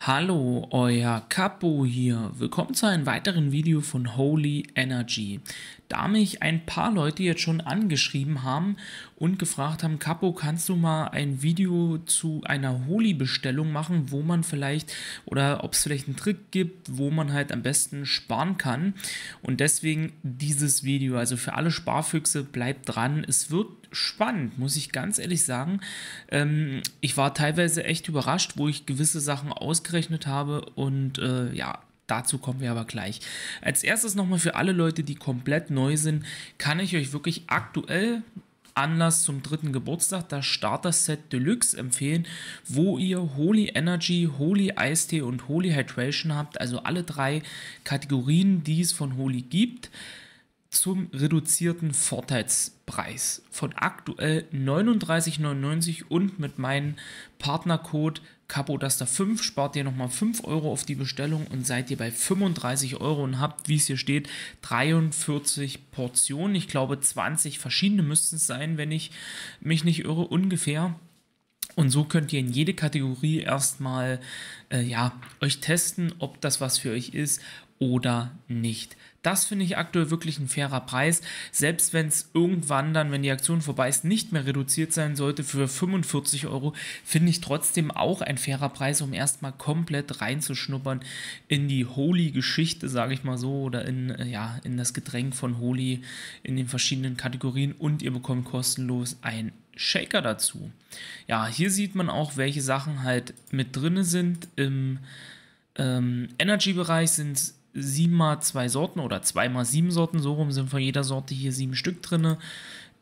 Hallo, euer Capo hier. Willkommen zu einem weiteren Video von Holy Energy da mich ein paar Leute jetzt schon angeschrieben haben und gefragt haben, Capo, kannst du mal ein Video zu einer Holi-Bestellung machen, wo man vielleicht oder ob es vielleicht einen Trick gibt, wo man halt am besten sparen kann. Und deswegen dieses Video. Also für alle Sparfüchse bleibt dran. Es wird spannend, muss ich ganz ehrlich sagen. Ähm, ich war teilweise echt überrascht, wo ich gewisse Sachen ausgerechnet habe und äh, ja, Dazu kommen wir aber gleich. Als erstes nochmal für alle Leute, die komplett neu sind, kann ich euch wirklich aktuell Anlass zum dritten Geburtstag das Starter-Set Deluxe empfehlen, wo ihr Holy Energy, Holy Eistee und Holy Hydration habt, also alle drei Kategorien, die es von Holy gibt zum reduzierten Vorteilspreis von aktuell 39,99 und mit meinem Partnercode CapoDaster5 spart ihr nochmal 5 Euro auf die Bestellung und seid ihr bei 35 Euro und habt, wie es hier steht, 43 Portionen. Ich glaube 20 verschiedene müssten es sein, wenn ich mich nicht irre, ungefähr. Und so könnt ihr in jede Kategorie erstmal äh, ja, euch testen, ob das was für euch ist oder nicht. Das finde ich aktuell wirklich ein fairer Preis, selbst wenn es irgendwann dann, wenn die Aktion vorbei ist, nicht mehr reduziert sein sollte für 45 Euro, finde ich trotzdem auch ein fairer Preis, um erstmal komplett reinzuschnuppern in die Holy-Geschichte, sage ich mal so, oder in, äh, ja, in das Getränk von Holy in den verschiedenen Kategorien und ihr bekommt kostenlos ein Shaker dazu. Ja, hier sieht man auch, welche Sachen halt mit drin sind. Im ähm, Energy-Bereich sind es sieben mal zwei Sorten oder zwei mal sieben Sorten, so rum sind von jeder Sorte hier sieben Stück drin.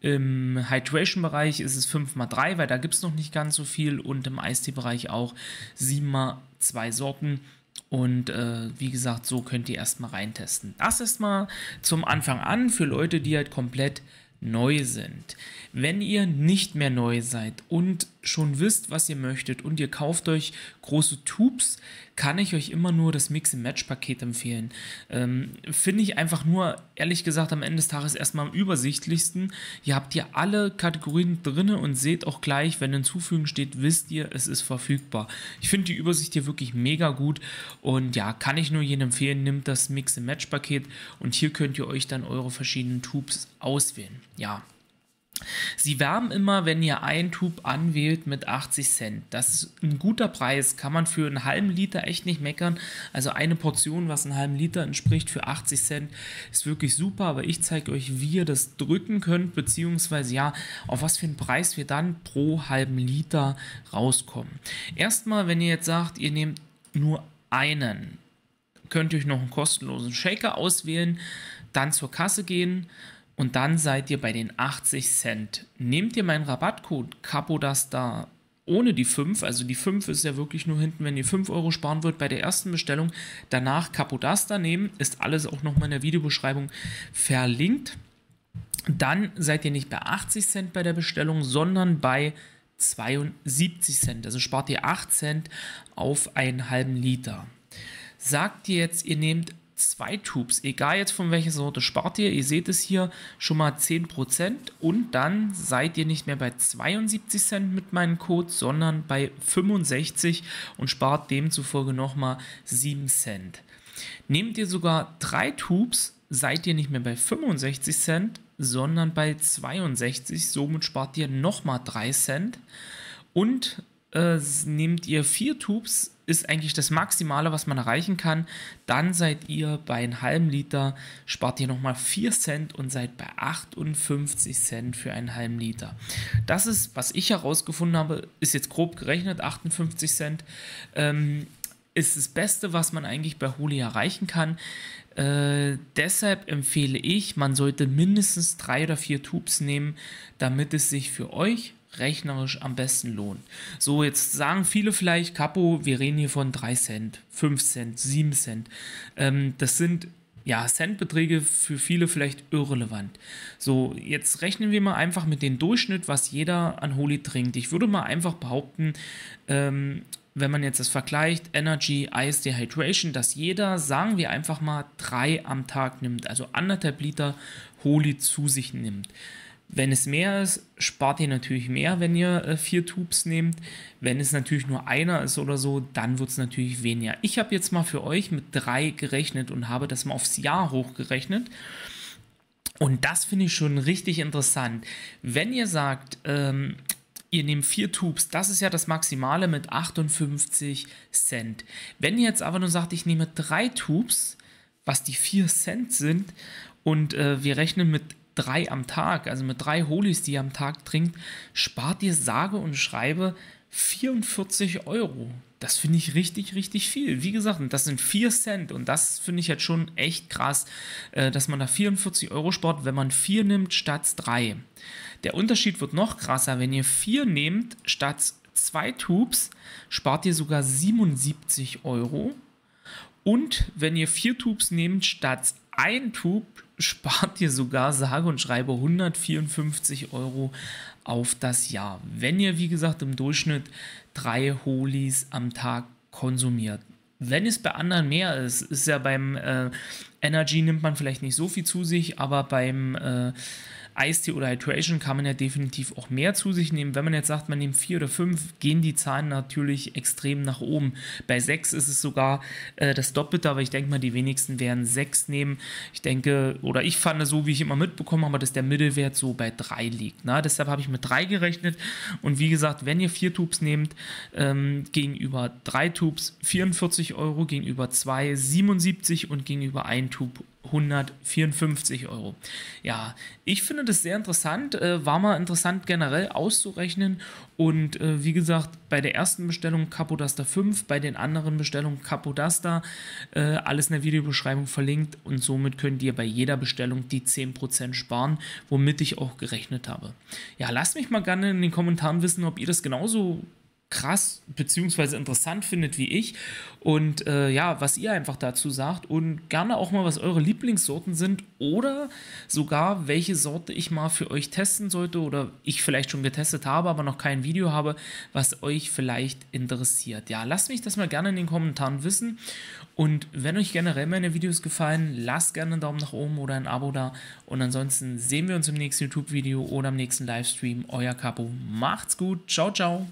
Im Hydration-Bereich ist es 5x3, weil da gibt es noch nicht ganz so viel. Und im Eistee-Bereich auch 7x2 Sorten. Und äh, wie gesagt, so könnt ihr erstmal reintesten. Das ist mal zum Anfang an für Leute, die halt komplett neu sind. Wenn ihr nicht mehr neu seid und schon wisst, was ihr möchtet und ihr kauft euch große Tubes, kann ich euch immer nur das Mix-Match-Paket empfehlen. Ähm, Finde ich einfach nur, ehrlich gesagt, am Ende des Tages erstmal am übersichtlichsten. Ihr habt ihr alle Kategorien drin und seht auch gleich, wenn hinzufügen steht, wisst ihr, es ist verfügbar. Ich finde die Übersicht hier wirklich mega gut und ja, kann ich nur jedem empfehlen, nimmt das Mix-Match-Paket und hier könnt ihr euch dann eure verschiedenen Tubes auswählen. Ja, Sie werben immer, wenn ihr einen Tube anwählt mit 80 Cent. Das ist ein guter Preis, kann man für einen halben Liter echt nicht meckern. Also eine Portion, was einen halben Liter entspricht, für 80 Cent ist wirklich super. Aber ich zeige euch, wie ihr das drücken könnt, beziehungsweise ja, auf was für einen Preis wir dann pro halben Liter rauskommen. Erstmal, wenn ihr jetzt sagt, ihr nehmt nur einen, könnt ihr euch noch einen kostenlosen Shaker auswählen, dann zur Kasse gehen und dann seid ihr bei den 80 Cent. Nehmt ihr meinen Rabattcode Capodastar ohne die 5, also die 5 ist ja wirklich nur hinten, wenn ihr 5 Euro sparen würdet bei der ersten Bestellung, danach Capodasta nehmen, ist alles auch nochmal in der Videobeschreibung verlinkt. Dann seid ihr nicht bei 80 Cent bei der Bestellung, sondern bei 72 Cent. Also spart ihr 8 Cent auf einen halben Liter. Sagt ihr jetzt, ihr nehmt zwei Tubes, egal jetzt von welcher Sorte, spart ihr, ihr seht es hier, schon mal 10% und dann seid ihr nicht mehr bei 72 Cent mit meinem Code, sondern bei 65 und spart demzufolge nochmal 7 Cent. Nehmt ihr sogar drei Tubes, seid ihr nicht mehr bei 65 Cent, sondern bei 62, somit spart ihr nochmal 3 Cent und äh, nehmt ihr vier Tubes, ist eigentlich das Maximale, was man erreichen kann. Dann seid ihr bei einem halben Liter, spart ihr nochmal 4 Cent und seid bei 58 Cent für einen halben Liter. Das ist, was ich herausgefunden habe, ist jetzt grob gerechnet, 58 Cent. Ähm, ist das Beste, was man eigentlich bei Holi erreichen kann. Äh, deshalb empfehle ich, man sollte mindestens drei oder vier Tubes nehmen, damit es sich für euch rechnerisch am besten lohnt. So, jetzt sagen viele vielleicht, Capo, wir reden hier von 3 Cent, 5 Cent, 7 Cent. Ähm, das sind ja, Centbeträge für viele vielleicht irrelevant. So, jetzt rechnen wir mal einfach mit dem Durchschnitt, was jeder an Holi trinkt. Ich würde mal einfach behaupten, ähm, wenn man jetzt das vergleicht, Energy, Ice, Dehydration, dass jeder, sagen wir einfach mal, drei am Tag nimmt, also anderthalb Liter Holi zu sich nimmt. Wenn es mehr ist, spart ihr natürlich mehr, wenn ihr äh, vier Tubes nehmt. Wenn es natürlich nur einer ist oder so, dann wird es natürlich weniger. Ich habe jetzt mal für euch mit drei gerechnet und habe das mal aufs Jahr hochgerechnet. Und das finde ich schon richtig interessant. Wenn ihr sagt, ähm, ihr nehmt vier Tubes, das ist ja das Maximale mit 58 Cent. Wenn ihr jetzt aber nur sagt, ich nehme drei Tubes, was die vier Cent sind, und äh, wir rechnen mit drei am Tag, also mit drei Holis, die ihr am Tag trinkt, spart ihr sage und schreibe 44 Euro. Das finde ich richtig, richtig viel. Wie gesagt, das sind 4 Cent und das finde ich jetzt schon echt krass, äh, dass man da 44 Euro spart, wenn man 4 nimmt statt 3. Der Unterschied wird noch krasser, wenn ihr 4 nehmt statt 2 Tubes, spart ihr sogar 77 Euro. Und wenn ihr 4 Tubes nehmt statt 1 Tube, spart ihr sogar sage und schreibe 154 Euro auf das Jahr. Wenn ihr, wie gesagt, im Durchschnitt drei Holis am Tag konsumiert. Wenn es bei anderen mehr ist, ist ja beim äh, Energy nimmt man vielleicht nicht so viel zu sich, aber beim äh, Eistee oder Hydration kann man ja definitiv auch mehr zu sich nehmen. Wenn man jetzt sagt, man nimmt vier oder fünf, gehen die Zahlen natürlich extrem nach oben. Bei sechs ist es sogar äh, das Doppelte, aber ich denke mal, die wenigsten werden sechs nehmen. Ich denke, oder ich fand es so, wie ich immer mitbekommen habe, dass der Mittelwert so bei drei liegt. Na, ne? deshalb habe ich mit drei gerechnet. Und wie gesagt, wenn ihr vier Tubes nehmt, ähm, gegenüber drei Tubes 44 Euro, gegenüber zwei 77 und gegenüber ein Tube 154 Euro. Ja, ich finde das sehr interessant, äh, war mal interessant generell auszurechnen und äh, wie gesagt, bei der ersten Bestellung Capodaster 5, bei den anderen Bestellungen Capodaster, äh, alles in der Videobeschreibung verlinkt und somit könnt ihr bei jeder Bestellung die 10% sparen, womit ich auch gerechnet habe. Ja, lasst mich mal gerne in den Kommentaren wissen, ob ihr das genauso krass beziehungsweise interessant findet wie ich und äh, ja, was ihr einfach dazu sagt und gerne auch mal, was eure Lieblingssorten sind oder sogar, welche Sorte ich mal für euch testen sollte oder ich vielleicht schon getestet habe, aber noch kein Video habe, was euch vielleicht interessiert. Ja, lasst mich das mal gerne in den Kommentaren wissen und wenn euch generell meine Videos gefallen, lasst gerne einen Daumen nach oben oder ein Abo da und ansonsten sehen wir uns im nächsten YouTube-Video oder im nächsten Livestream. Euer Capo, macht's gut, ciao, ciao.